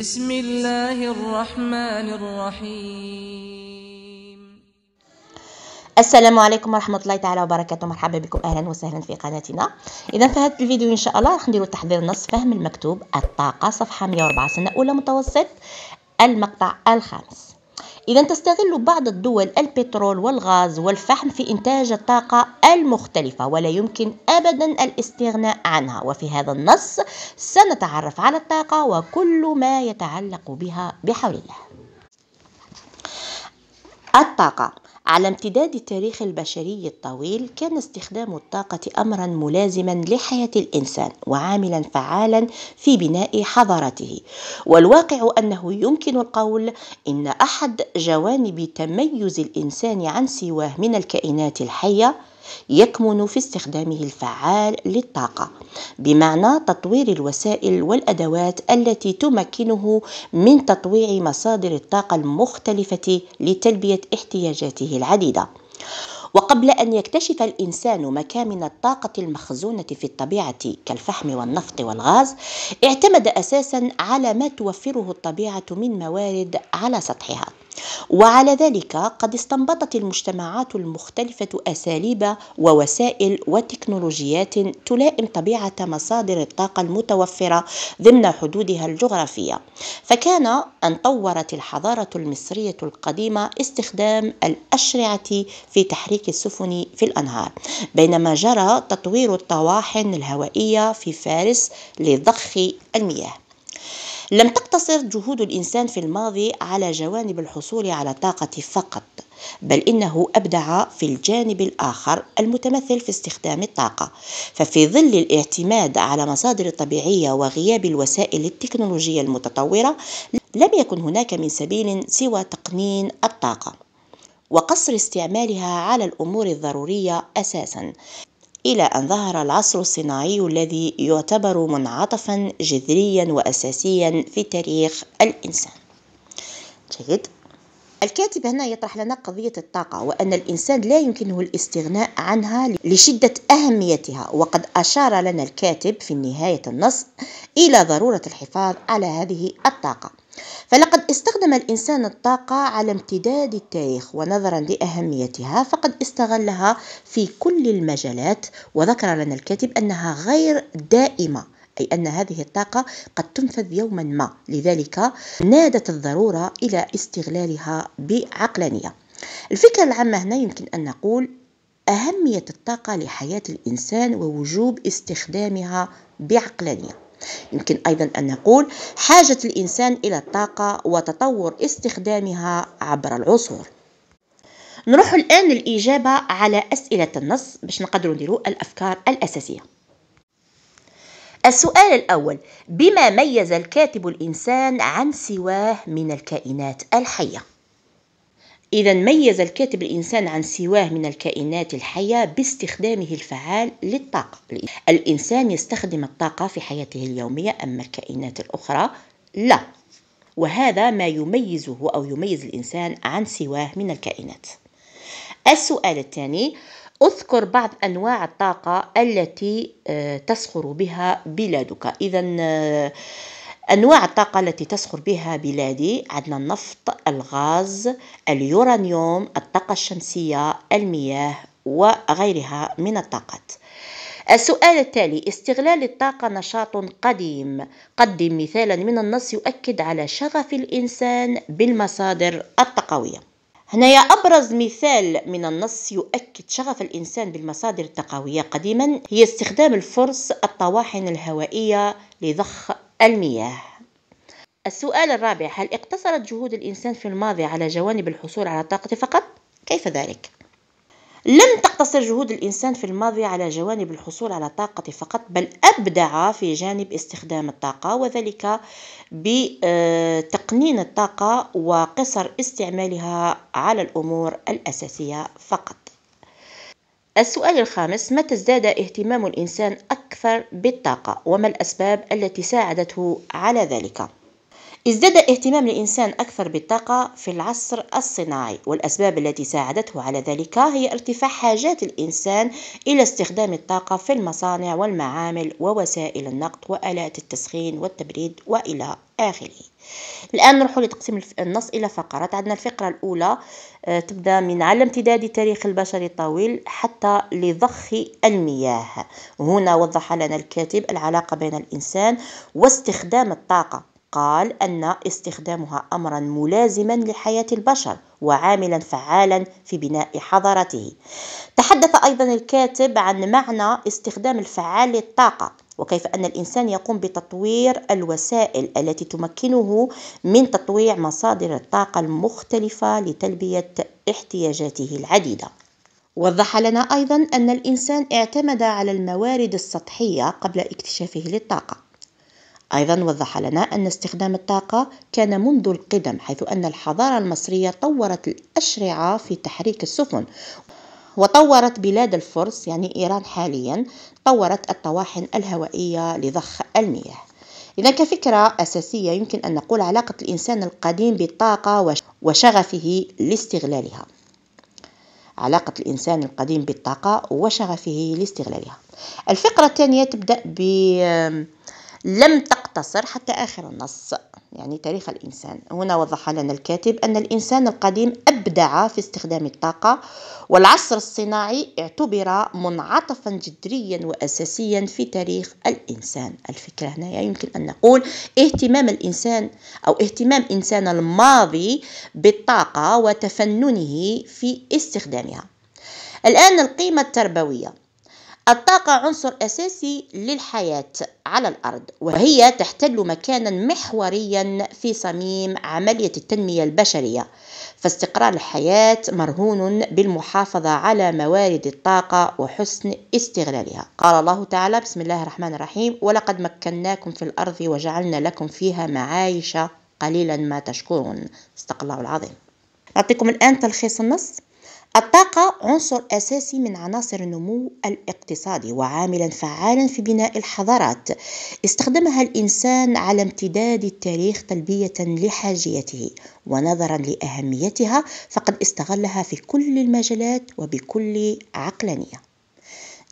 بسم الله الرحمن الرحيم السلام عليكم ورحمة الله تعالى وبركاته مرحبا بكم أهلا وسهلا في قناتنا إذا في هذا الفيديو إن شاء الله راح نديرو تحضير نص فهم المكتوب الطاقة صفحة 104 سنة أولى متوسط المقطع الخامس إذا تستغل بعض الدول البترول والغاز والفحم في إنتاج الطاقة المختلفة ولا يمكن أبدا الاستغناء عنها وفي هذا النص سنتعرف على الطاقة وكل ما يتعلق بها بحول الله الطاقة على امتداد التاريخ البشري الطويل كان استخدام الطاقة أمرا ملازما لحياة الإنسان وعاملا فعالا في بناء حضارته والواقع أنه يمكن القول إن أحد جوانب تميز الإنسان عن سواه من الكائنات الحية يكمن في استخدامه الفعال للطاقة بمعنى تطوير الوسائل والأدوات التي تمكنه من تطويع مصادر الطاقة المختلفة لتلبية احتياجاته العديدة وقبل أن يكتشف الإنسان مكامن الطاقة المخزونة في الطبيعة كالفحم والنفط والغاز، اعتمد أساسًا على ما توفره الطبيعة من موارد على سطحها، وعلى ذلك قد استنبطت المجتمعات المختلفة أساليب ووسائل وتكنولوجيات تلائم طبيعة مصادر الطاقة المتوفرة ضمن حدودها الجغرافية فكان أن طورت الحضارة المصرية القديمة استخدام الأشرعة في تحريك السفن في الأنهار بينما جرى تطوير الطواحن الهوائية في فارس لضخ المياه لم تقتصر جهود الإنسان في الماضي على جوانب الحصول على الطاقة فقط بل إنه أبدع في الجانب الآخر المتمثل في استخدام الطاقة ففي ظل الاعتماد على مصادر الطبيعية وغياب الوسائل التكنولوجية المتطورة لم يكن هناك من سبيل سوى تقنين الطاقة وقصر استعمالها على الأمور الضرورية أساسا إلى أن ظهر العصر الصناعي الذي يعتبر منعطفا جذريا وأساسيا في تاريخ الإنسان جيد الكاتب هنا يطرح لنا قضية الطاقة وأن الإنسان لا يمكنه الاستغناء عنها لشدة أهميتها وقد أشار لنا الكاتب في نهاية النص إلى ضرورة الحفاظ على هذه الطاقة فلقد استخدم الإنسان الطاقة على امتداد التاريخ ونظرا لأهميتها فقد استغلها في كل المجالات وذكر لنا الكاتب أنها غير دائمة أي أن هذه الطاقة قد تنفذ يوما ما لذلك نادت الضرورة إلى استغلالها بعقلانية الفكرة العامة هنا يمكن أن نقول أهمية الطاقة لحياة الإنسان ووجوب استخدامها بعقلانية يمكن أيضا أن نقول حاجة الإنسان إلى الطاقة وتطور استخدامها عبر العصور نروح الآن للإجابة على أسئلة النص باش نقدروا نديروا الأفكار الأساسية السؤال الأول بما ميز الكاتب الإنسان عن سواه من الكائنات الحية إذا ميز الكاتب الإنسان عن سواه من الكائنات الحية باستخدامه الفعال للطاقة الإنسان يستخدم الطاقة في حياته اليومية أما الكائنات الأخرى لا وهذا ما يميزه أو يميز الإنسان عن سواه من الكائنات السؤال الثاني اذكر بعض انواع الطاقه التي آه، تسخر بها بلادك اذا آه، أنواع الطاقة التي تسخر بها بلادي عندنا النفط الغاز اليورانيوم الطاقة الشمسية المياه وغيرها من الطاقات السؤال التالي استغلال الطاقة نشاط قديم قدم مثالا من النص يؤكد على شغف الإنسان بالمصادر الطاقوية هنا أبرز مثال من النص يؤكد شغف الإنسان بالمصادر الطاقوية قديما هي استخدام الفرس الطواحن الهوائية لضخ المياه السؤال الرابع هل اقتصرت جهود الإنسان في الماضي على جوانب الحصول على الطاقة فقط؟ كيف ذلك؟ لم تقتصر جهود الإنسان في الماضي على جوانب الحصول على الطاقة فقط بل أبدع في جانب استخدام الطاقة وذلك بتقنين الطاقة وقصر استعمالها على الأمور الأساسية فقط السؤال الخامس متى ازداد اهتمام الإنسان أكثر بالطاقة وما الأسباب التي ساعدته على ذلك ازداد اهتمام الإنسان أكثر بالطاقة في العصر الصناعي والأسباب التي ساعدته على ذلك هي ارتفاع حاجات الإنسان إلى استخدام الطاقة في المصانع والمعامل ووسائل النقل وآلات التسخين والتبريد وإلى آخره الآن نروح لتقسيم النص إلى فقرات عندنا الفقرة الأولى آه، تبدأ من على امتداد تاريخ البشر الطويل حتى لضخ المياه هنا وضح لنا الكاتب العلاقة بين الإنسان واستخدام الطاقة قال أن استخدامها أمرا ملازما لحياة البشر وعاملا فعالا في بناء حضارته تحدث أيضا الكاتب عن معنى استخدام الفعال للطاقة وكيف أن الإنسان يقوم بتطوير الوسائل التي تمكنه من تطويع مصادر الطاقة المختلفة لتلبية احتياجاته العديدة وضح لنا أيضا أن الإنسان اعتمد على الموارد السطحية قبل اكتشافه للطاقة أيضا وضح لنا أن استخدام الطاقة كان منذ القدم حيث أن الحضارة المصرية طورت الأشرعة في تحريك السفن وطورت بلاد الفرس يعني إيران حاليا طورت الطواحن الهوائية لضخ المياه إذا كفكرة أساسية يمكن أن نقول علاقة الإنسان القديم بالطاقة وشغفه لاستغلالها علاقة الإنسان القديم بالطاقة وشغفه لاستغلالها الفقرة الثانية تبدأ ب لم تق أقتصر حتى آخر النص يعني تاريخ الإنسان هنا وضح لنا الكاتب أن الإنسان القديم أبدع في استخدام الطاقة والعصر الصناعي اعتبر منعطفا جذريا وأساسيا في تاريخ الإنسان الفكرة هنا يعني يمكن أن نقول اهتمام الإنسان أو اهتمام إنسان الماضي بالطاقة وتفننه في استخدامها الآن القيمة التربوية الطاقة عنصر أساسي للحياة على الأرض وهي تحتل مكانا محوريا في صميم عملية التنمية البشرية فاستقرار الحياة مرهون بالمحافظة على موارد الطاقة وحسن استغلالها قال الله تعالى بسم الله الرحمن الرحيم ولقد مكناكم في الأرض وجعلنا لكم فيها معايشة قليلا ما تشكرون استق الله العظيم أعطيكم الآن تلخيص النص الطاقة عنصر أساسي من عناصر النمو الاقتصادي وعاملا فعالا في بناء الحضارات استخدمها الإنسان على امتداد التاريخ تلبية لحاجيته ونظرا لأهميتها فقد استغلها في كل المجالات وبكل عقلانية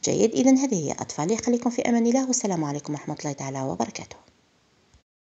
جيد إذا هذه هي أطفالي خليكم في أمان الله والسلام عليكم ورحمة الله تعالى وبركاته